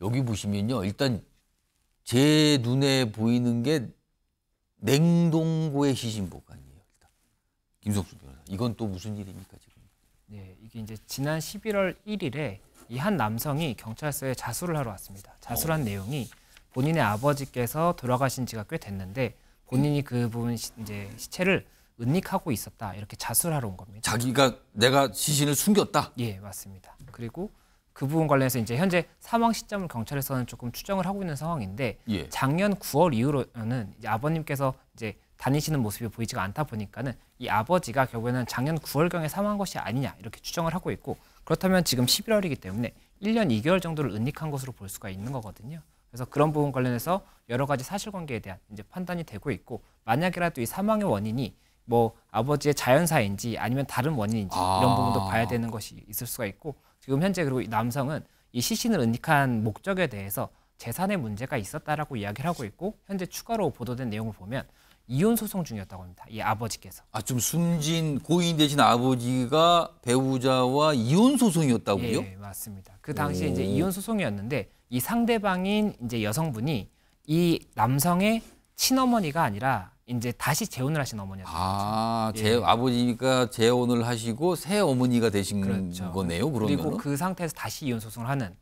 여기 보시면요. 일단 제 눈에 보이는 게 냉동고의 시신보관이에요 일단. 김성수 변호사. 이건 또 무슨 일입니까 지금? 네, 이게 이제 지난 11월 1일에 이 한 남성이 경찰서에 자수를 하러 왔습니다. 자수한 어. 내용이 본인의 아버지께서 돌아가신 지가 꽤 됐는데 본인이 그분 이제 시체를 은닉하고 있었다 이렇게 자수를 하러 온 겁니다. 자기가 내가 시신을 숨겼다. 예, 맞습니다. 그리고 그 부분 관련해서 이제 현재 사망 시점을 경찰에서는 조금 추정을 하고 있는 상황인데 예. 작년 9월 이후로는 이제 아버님께서 이제 다니시는 모습이 보이지가 않다 보니까는 이 아버지가 결국에는 작년 9월경에 사망한 것이 아니냐 이렇게 추정을 하고 있고 그렇다면 지금 11월이기 때문에 1년 2개월 정도를 은닉한 것으로 볼 수가 있는 거거든요. 그래서 그런 부분 관련해서 여러 가지 사실관계에 대한 이제 판단이 되고 있고 만약이라도 이 사망의 원인이 뭐 아버지의 자연사인지 아니면 다른 원인인지 아. 이런 부분도 봐야 되는 것이 있을 수가 있고 지금 현재 그리고 남성은 이 시신을 은닉한 목적에 대해서 재산의 문제가 있었다라고 이야기를 하고 있고 현재 추가로 보도된 내용을 보면 이혼 소송 중이었다고 합니다. 이 아버지께서. 아좀 숨진 고인 되신 아버지가 배우자와 이혼 소송이었다고요? 예, 예 맞습니다. 그 당시 에 이제 이혼 소송이었는데 이 상대방인 이제 여성분이 이 남성의 친어머니가 아니라 이제 다시 재혼을 하신 어머니였죠. 아, 제 예. 아버지가 재혼을 하시고 새 어머니가 되신 그렇죠. 거네요. 그러면 그리고 그 상태에서 다시 이혼 소송을 하는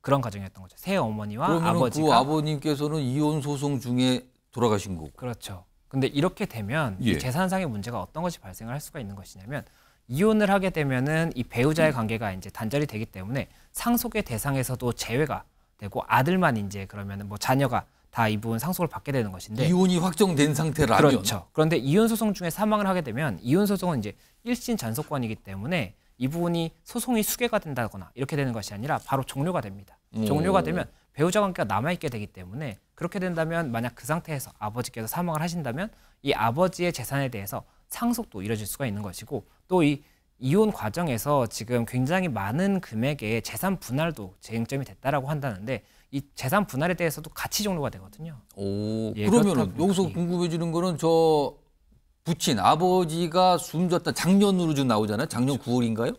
그런 과정이었던 거죠. 새 어머니와 그 아버지가 그 아버님께서는 이혼 소송 중에 돌아가신 거고. 그렇죠. 근데 이렇게 되면 예. 재산상의 문제가 어떤 것이 발생을 할 수가 있는 것이냐면 이혼을 하게 되면은 이 배우자의 관계가 이제 단절이 되기 때문에 상속의 대상에서도 제외가 되고 아들만 이제 그러면은 뭐 자녀가 다이 부분 상속을 받게 되는 것인데 이혼이 확정된 상태라면 그렇죠. 그런데 이혼 소송 중에 사망을 하게 되면 이혼 소송은 이제 일신 잔소권이기 때문에 이 부분이 소송이 수개가 된다거나 이렇게 되는 것이 아니라 바로 종료가 됩니다. 음. 종료가 되면 배우자 관계가 남아 있게 되기 때문에 그렇게 된다면 만약 그 상태에서 아버지께서 사망을 하신다면 이 아버지의 재산에 대해서 상속도 이뤄질 수가 있는 것이고 또 이 이혼 과정에서 지금 굉장히 많은 금액의 재산 분할도 쟁점이 됐다라고 한다는데 이 재산 분할에 대해서도 가치 종료가 되거든요. 오, 예, 그러면 여기서 예. 궁금해지는 거는 저 부친 아버지가 숨졌다 작년으로 좀 나오잖아요. 작년 그렇죠. 9월인가요?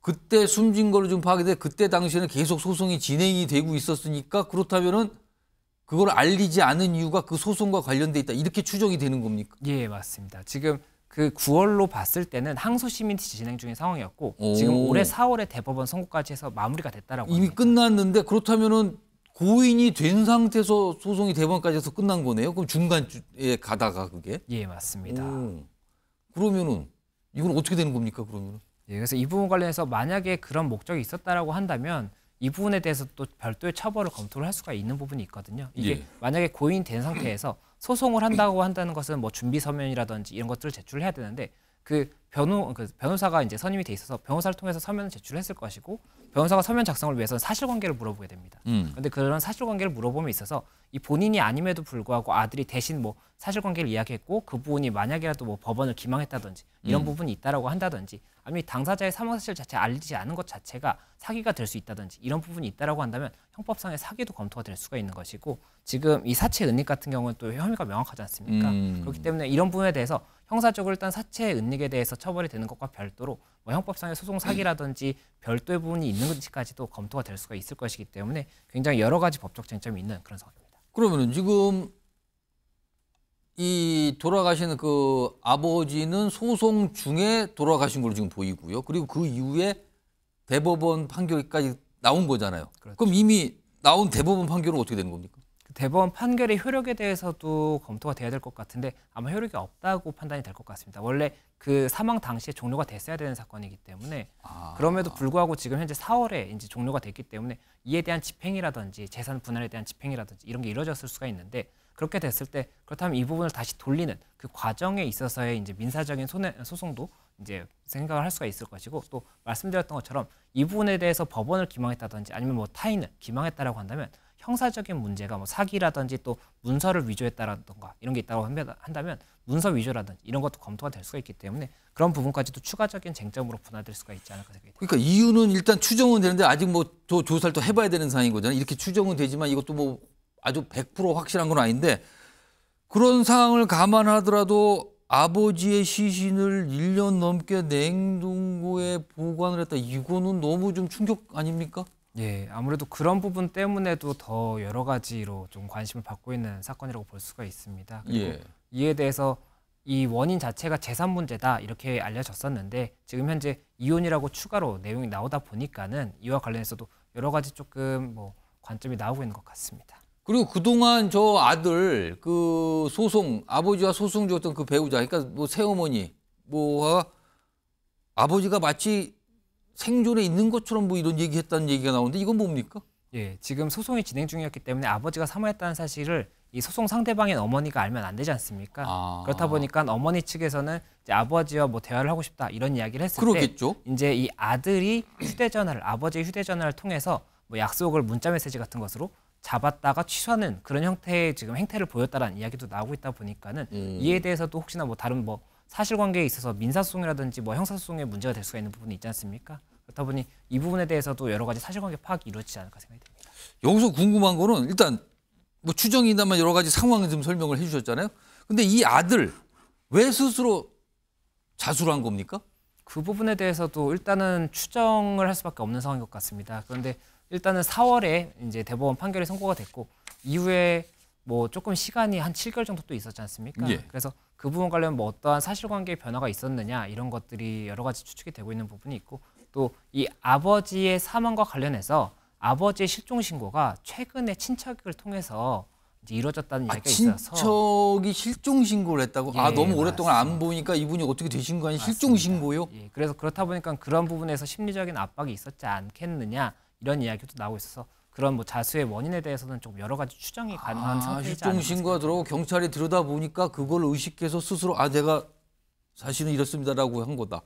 그때 숨진 걸로 좀 파악이 돼 그때 당시에는 계속 소송이 진행이 되고 있었으니까 그렇다면은 그걸 알리지 않은 이유가 그 소송과 관련돼 있다 이렇게 추정이 되는 겁니까? 예 맞습니다. 지금 그 9월로 봤을 때는 항소심이 진행 중인 상황이었고 오. 지금 올해 4월에 대법원 선고까지 해서 마무리가 됐다라고 이미 합니다. 끝났는데 그렇다면은 고인이 된 상태에서 소송이 대법원까지 해서 끝난 거네요. 그럼 중간에 가다가 그게? 예, 맞습니다. 그러면은 이건 어떻게 되는 겁니까? 그러면은? 예, 그래서 이 부분 관련해서 만약에 그런 목적이 있었다라고 한다면 이 부분에 대해서 또 별도의 처벌을 검토를 할 수가 있는 부분이 있거든요. 이게 예. 만약에 고인 된 상태에서 소송을 한다고 한다는 것은 뭐 준비 서면이라든지 이런 것들을 제출해야 되는데 그 변호 그 변호사가 이제 선임이 돼 있어서 변호사를 통해서 서면을 제출했을 것이고 변호사가 서면 작성을 위해서는 사실관계를 물어보게 됩니다. 그런데 음. 그런 사실관계를 물어보면 있어서 이 본인이 아님에도 불구하고 아들이 대신 뭐 사실관계를 이야기했고 그 부분이 만약이라도 뭐 법원을 기망했다든지 이런 음. 부분이 있다라고 한다든지 아니면 당사자의 사망 사실 자체 알리지 않은 것 자체가 사기가 될 수 있다든지 이런 부분이 있다라고 한다면 형법상의 사기도 검토가 될 수가 있는 것이고 지금 이 사체 은닉 같은 경우는 또 혐의가 명확하지 않습니까? 음. 그렇기 때문에 이런 부분에 대해서 형사적으로 일단 사체 은닉에 대해서 처벌이 되는 것과 별도로 뭐 형법상의 소송 사기라든지 별도의 부분이 있는 것까지도 검토가 될 수가 있을 것이기 때문에 굉장히 여러 가지 법적 쟁점이 있는 그런 상황입니다. 그러면 지금 이 돌아가시는 그 아버지는 소송 중에 돌아가신 걸로 지금 보이고요. 그리고 그 이후에 대법원 판결까지 나온 거잖아요. 그렇죠. 그럼 이미 나온 대법원 판결은 어떻게 되는 겁니까? 대법원 판결의 효력에 대해서도 검토가 돼야 될 것 같은데 아마 효력이 없다고 판단이 될 것 같습니다. 원래 그 사망 당시에 종료가 됐어야 되는 사건이기 때문에 아. 그럼에도 불구하고 지금 현재 4월에 이제 종료가 됐기 때문에 이에 대한 집행이라든지 재산 분할에 대한 집행이라든지 이런 게 이루어졌을 수가 있는데 그렇게 됐을 때 그렇다면 이 부분을 다시 돌리는 그 과정에 있어서의 이제 민사적인 손해 소송도 이제 생각을 할 수가 있을 것이고 또 말씀드렸던 것처럼 이 부분에 대해서 법원을 기망했다든지 아니면 뭐 타인을 기망했다라고 한다면 형사적인 문제가 뭐 사기라든지 또 문서를 위조했다라든가 이런 게 있다고 한다면 문서 위조라든지 이런 것도 검토가 될 수가 있기 때문에 그런 부분까지도 추가적인 쟁점으로 분화될 수가 있지 않을까 생각이 듭니다. 그러니까 이유는 일단 추정은 되는데 아직 뭐 조사를 또 해봐야 되는 상황인 거잖아요. 이렇게 추정은 되지만 이것도 뭐 아주 100% 확실한 건 아닌데 그런 상황을 감안하더라도 아버지의 시신을 1년 넘게 냉동고에 보관을 했다. 이거는 너무 좀 충격 아닙니까? 예, 아무래도 그런 부분 때문에도 더 여러 가지로 좀 관심을 받고 있는 사건이라고 볼 수가 있습니다. 그리고 예. 이에 대해서 이 원인 자체가 재산 문제다 이렇게 알려졌었는데 지금 현재 이혼이라고 추가로 내용이 나오다 보니까는 이와 관련해서도 여러 가지 조금 뭐 관점이 나오고 있는 것 같습니다. 그리고 그동안 저 아들 그 소송 아버지와 소송 줬던 그 배우자 그러니까 뭐 새어머니 뭐 아버지가 마치 생존에 있는 것처럼 뭐 이런 얘기했다는 얘기가 나오는데 이건 뭡니까? 예, 지금 소송이 진행 중이었기 때문에 아버지가 사망했다는 사실을 이 소송 상대방인 어머니가 알면 안 되지 않습니까? 아. 그렇다 보니까 어머니 측에서는 이제 아버지와 뭐 대화를 하고 싶다 이런 이야기를 했을 그러겠죠? 때 이제 이 아들이 휴대전화를 아버지의 휴대전화를 통해서 뭐 약속을 문자 메시지 같은 것으로 잡았다가 취소하는 그런 형태의 지금 행태를 보였다라는 이야기도 나오고 있다 보니까는 음. 이에 대해서도 혹시나 뭐 다른 뭐 사실관계에 있어서 민사소송이라든지 뭐 형사소송에 문제가 될 수가 있는 부분이 있지 않습니까? 그렇다 보니 이 부분에 대해서도 여러 가지 사실관계 파악이 이루어지지 않을까 생각이 됩니다 여기서 궁금한 거는 일단 뭐 추정이다만 여러 가지 상황을 좀 설명을 해주셨잖아요. 근데 이 아들 왜 스스로 자수를 한 겁니까? 그 부분에 대해서도 일단은 추정을 할 수밖에 없는 상황인 것 같습니다. 그런데 일단은 4월에 이제 대법원 판결이 선고가 됐고 이후에 뭐 조금 시간이 한 7개월 정도 또 있었지 않습니까? 예. 그래서 그 부분 관련 뭐 어떠한 사실관계의 변화가 있었느냐 이런 것들이 여러 가지 추측이 되고 있는 부분이 있고 또 이 아버지의 사망과 관련해서 아버지의 실종 신고가 최근에 친척을 통해서 이제 이루어졌다는 아, 이야기가 있어서 친척이 실종 신고를 했다고 아, 예, 아 너무 오랫동안 맞습니다. 안 보니까 이분이 어떻게 되신 거 아니 실종 신고요? 예, 그래서 그렇다 보니까 그런 부분에서 심리적인 압박이 있었지 않겠느냐 이런 이야기도 나오고 있어서 그런 뭐 자수의 원인에 대해서는 좀 여러 가지 추정이 가능한 아, 상태이지 않을까. 신고가 들어오고 경찰이 들여다 보니까 그걸 의식해서 스스로 아 내가 사실은 이렇습니다라고 한 거다.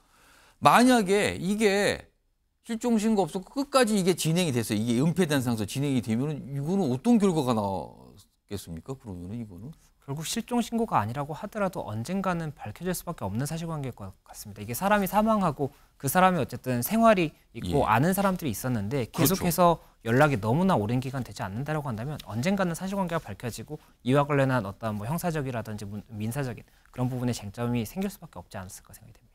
만약에 이게 실종 신고 없었고 끝까지 이게 진행이 됐어요. 이게 은폐된 상서 진행이 되면 이거는 어떤 결과가 나겠습니까? 그러면 이거는 결국 실종 신고가 아니라고 하더라도 언젠가는 밝혀질 수밖에 없는 사실관계일 것 같습니다. 이게 사람이 사망하고 그 사람이 어쨌든 생활이 있고 예. 아는 사람들이 있었는데 그렇죠. 계속해서 그렇죠. 연락이 너무나 오랜 기간 되지 않는다라고 한다면 언젠가는 사실관계가 밝혀지고 이와 관련한 어떤 뭐 형사적이라든지 민사적인 그런 부분의 쟁점이 생길 수밖에 없지 않았을까 생각이 됩니다.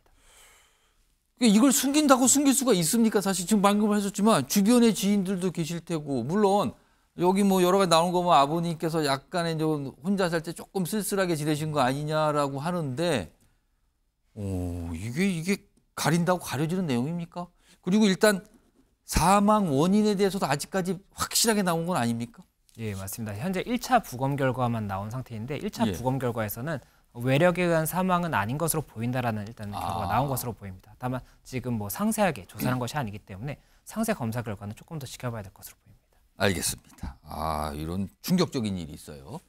그러니까 이걸 숨긴다고 숨길 수가 있습니까? 사실 지금 방금 하셨지만 주변의 지인들도 계실 테고 물론 여기 뭐 여러 가지 나온 거면 뭐 아버님께서 약간의 좀 혼자 살 때 조금 쓸쓸하게 지내신 거 아니냐라고 하는데 오 이게 이게 가린다고 가려지는 내용입니까? 그리고 일단 사망 원인에 대해서도 아직까지 확실하게 나온 건 아닙니까? 예, 맞습니다. 현재 1차 부검 결과만 나온 상태인데 1차 예. 부검 결과에서는 외력에 의한 사망은 아닌 것으로 보인다라는 일단 결과가 아. 나온 것으로 보입니다. 다만 지금 뭐 상세하게 조사한 것이 아니기 때문에 상세 검사 결과는 조금 더 지켜봐야 될 것으로 보입니다. 알겠습니다. 아, 이런 충격적인 일이 있어요.